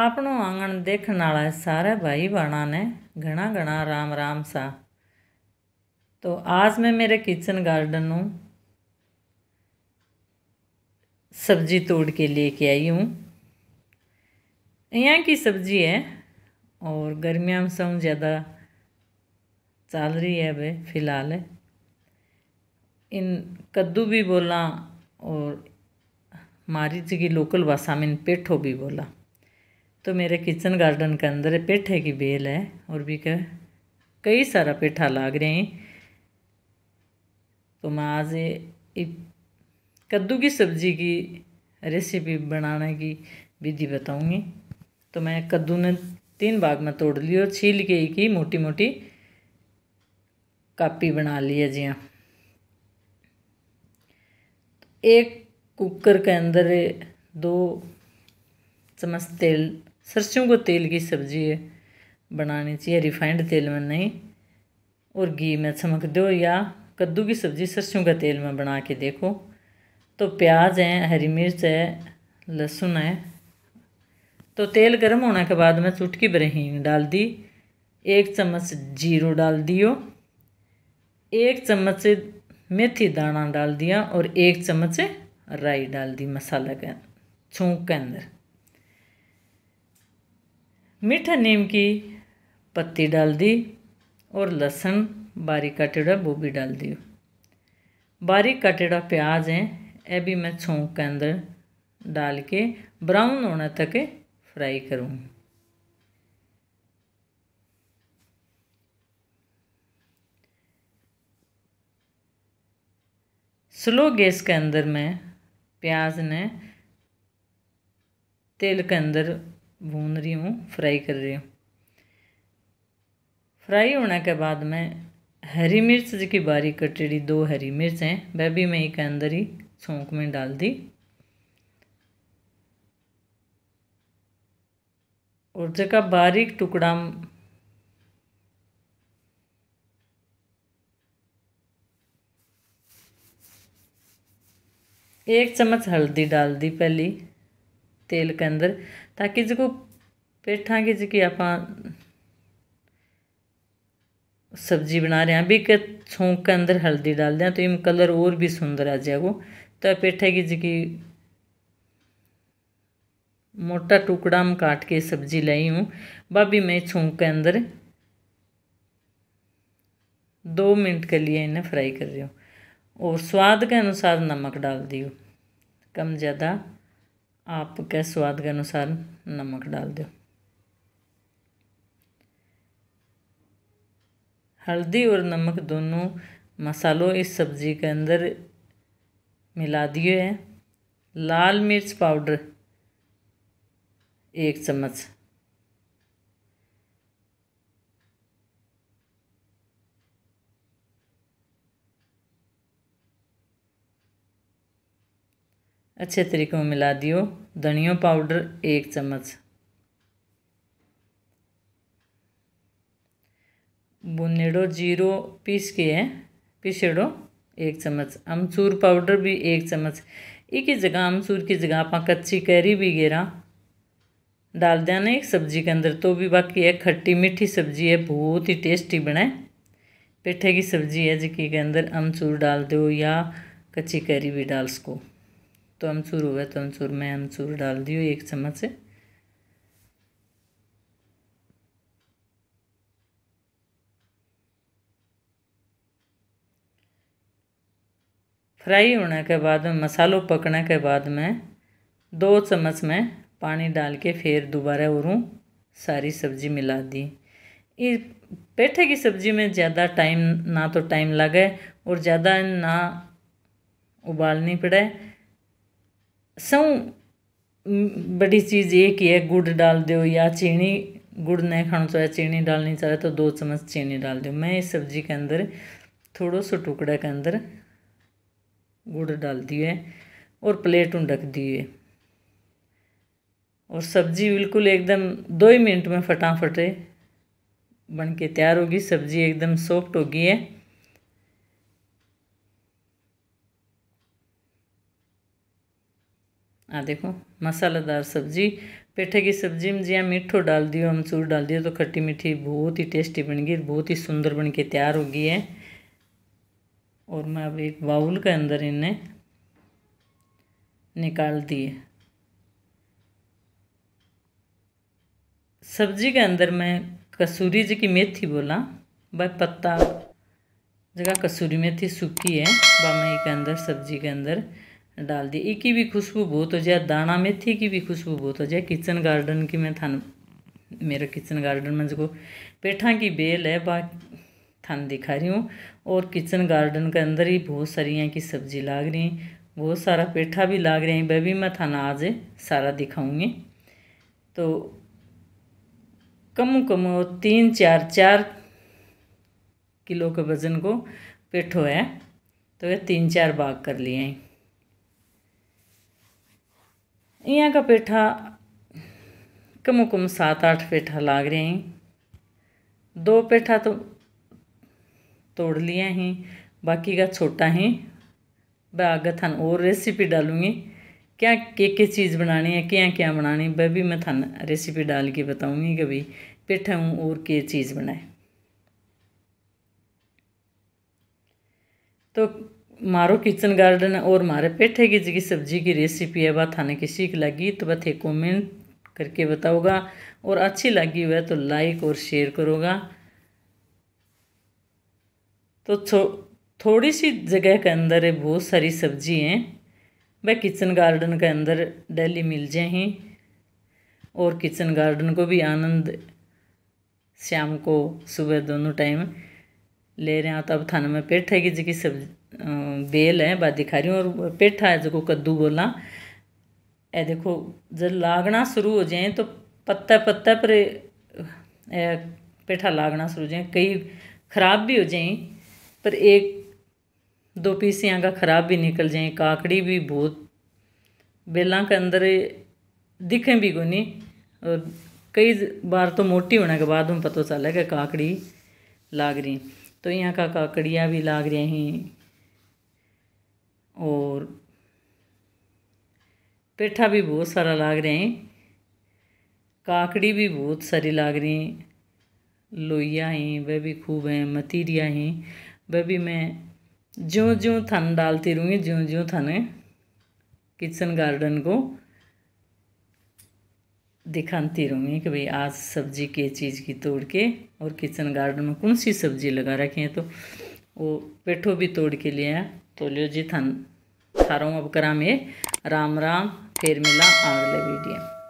आपनों आंगन આંગણ દેખનારા सारे भाई बहना ने घना घना राम राम सा तो आज मैं मेरे किचन गार्डन में सब्जी तोड़ के लेके आई हूँ यहाँ की सब्जी है और गर्मियाँ में सब ज़्यादा चल रही है वे फ़िलहाल इन कद्दू भी बोला और हमारी की लोकल भाषा में इन पेठो भी बोला तो मेरे किचन गार्डन के अंदर पेठे की बेल है और भी का कई सारा पेठा लाग रहे हैं तो मैं आज कद्दू की सब्ज़ी की रेसिपी बनाने की विधि बताऊंगी तो मैं कद्दू ने तीन भाग में तोड़ लियो छील के ही मोटी मोटी कापी बना लिया जी हाँ। एक कुकर के अंदर दो चम्मच तेल सरसों को तेल की सब्जी है बनानी चाहिए रिफाइंड तेल में नहीं और घी में चमक दो या कद्दू की सब्ज़ी सरसों का तेल में बना के देखो तो प्याज है हरी मिर्च है लहसुन है तो तेल गर्म होने के बाद मैं चुटकी भर हींग डाल दी एक चम्मच जीरो डाल दियो एक चम्मच मेथी दाना डाल दिया और एक चम्मच राई डाल दी मसाला के छोंक के अंदर मीठा नीम की पत्ती डाल दी और लहसुन बारीक काटेड़ा वो भी डाल दियो बारीक काटेडा प्याज है ये भी मैं छोंक के अंदर डाल के ब्राउन होने तक फ्राई करूँ स्लो गैस के अंदर मैं प्याज ने तेल के अंदर भून रही हूँ फ्राई कर रही हूँ फ्राई होने के बाद मैं हरी मिर्च जिकी बारीक कटेड़ी दो हरी मिर्च हैं वह भी मैं एक अंदर ही सौंक में डाल दी और जगह बारीक टुकड़ा एक चम्मच हल्दी डाल दी पहली तेल के अंदर ताकि जो पेठा की जी आप सब्जी बना रहे हैं अभी के छोंक के अंदर हल्दी डाल दें तो इम कलर और भी सुंदर आ जाएगा तो पेठा की जी की मोटा टुकड़ा में काट के सब्जी लाई हूँ वह भी मैं छोंक के अंदर दो मिनट के लिए इन्हें फ्राई कर रही हूँ और स्वाद के अनुसार नमक डाल दियो कम ज़्यादा आपके स्वाद के अनुसार नमक डाल दो हल्दी और नमक दोनों मसालों इस सब्ज़ी के अंदर मिला दिए हैं लाल मिर्च पाउडर एक चम्मच अच्छे तरीके में मिला दियो धनिया पाउडर एक चम्मच बुनेड़ो जीरो पीस के है पीसेड़ो एक चम्मच अमचूर पाउडर भी एक चम्मच एक ही जगह अमचूर की जगह आप कच्ची कैरी भी गेरा डाल दें एक सब्जी के अंदर तो भी बाकी है खट्टी मीठी सब्जी है बहुत ही टेस्टी बनाए पेठे की सब्जी है जिकी के अंदर अमचूर डाल दो या कच्ची कैरी भी डाल सको तो अमसूर हुआ तो अमसूर में अमसूर डाल दियो एक चम्मच से फ्राई होने के बाद में मसालों पकने के बाद में दो चम्मच में पानी डाल के फिर दोबारा उरूँ सारी सब्जी मिला दी इस पेठे की सब्जी में ज़्यादा टाइम ना तो टाइम लगे और ज़्यादा ना उबालनी पड़े सौ बड़ी चीज़ एक ही है गुड़ डाल दो या चीनी गुड़ नहीं खाना चाहिए चीनी डालनी चाहिए तो दो चम्मच चीनी डाल दो मैं इस सब्जी के अंदर थोड़ा सा टुकड़ा के अंदर गुड़ डाल दिए और प्लेट उन रख दिए और सब्जी बिल्कुल एकदम दो ही मिनट में फटाफटे बन के तैयार होगी सब्जी एकदम सॉफ्ट होगी है आ देखो मसालेदार सब्जी पेठे की सब्जी में जी मीठो डाल दियो अमचूर डाल दियो तो खट्टी मीठी बहुत ही टेस्टी बन गई बहुत ही सुंदर बन के तैयार हो गई है और मैं अब एक बाउल के अंदर इन्हें निकाल दिए सब्जी के अंदर मैं कसूरी जी की मेथी बोला भाई पत्ता जगह कसूरी मेथी सूखी है वह मैं के अंदर सब्जी के अंदर डाल दी एक भी खुशबू बहुत हो जाए दाना मेथी की भी खुशबू बहुत हो जाए किचन गार्डन की मैं थान मेरा किचन गार्डन में जो पेठा की बेल है बा थान दिखा रही हूँ और किचन गार्डन के अंदर ही बहुत सारी यहाँ की सब्जी लाग रही है बहुत सारा पेठा भी लाग रहे हैं वह भी मैं थाना आज सारा दिखाऊंगी तो कम कम तीन चार चार किलो के वज़न को पेठो है तो वह तीन चार बाग कर लिए हैं इं का पेठा कम कम सात आठ पेठा लाग रहे हैं दो पेठा तो तोड़ लिया है बाकी का छोटा है वह आगे थान और रेसिपी डालूंगी क्या के के चीज़ बनानी है क्या क्या बनानी वह भी मैं थान रेसिपी डाल के बताऊंगी कभी पेठा हूँ और के चीज़ बनाए तो मारो किचन गार्डन और मारे पेठे की जगह सब्जी की रेसिपी है वह थाने की सीख लगी तो वह थे कॉमेंट करके बताओगा और अच्छी लगी हुआ तो लाइक और शेयर करोगा तो थोड़ी सी जगह के अंदर बहुत सारी सब्जी हैं वह किचन गार्डन के अंदर डेली मिल जाए और किचन गार्डन को भी आनंद शाम को सुबह दोनों टाइम ले रहे हैं तो अब थाने में पेट है कि जगह सब्जी बेल है बात दिखा रही हूँ और पेठा है जो कद्दू बोला ए देखो जब लागना शुरू हो जाए तो पत्ता पत्ता पर पेठा लागना शुरू हो जाए कई खराब भी हो जाए पर एक दो पीस यहाँ का खराब भी निकल जाए काकड़ी भी बहुत बेला के अंदर दिखें भी को नहीं और कई बार तो मोटी होने के बाद हम पता चला कि काकड़ी लाग रही तो यहाँ का काकड़ियाँ भी लाग रही हैं और पेठा भी बहुत सारा लाग रहे हैं काकड़ी भी बहुत सारी लाग रही हैं लोहिया हैं वह भी खूब हैं मतीरिया हैं वह भी मैं ज्यो ज्यों थन डालती रहूँगी ज्यो ज्यों थन किचन गार्डन को दिखाती रहूँगी कि भाई आज सब्जी के चीज़ की तोड़ के और किचन गार्डन में कौन सी सब्जी लगा रखी है तो वो पेठो भी तोड़ के लिया तो लियो जी थन थारों अब करा में राम राम फिर मिला अगले वीडियो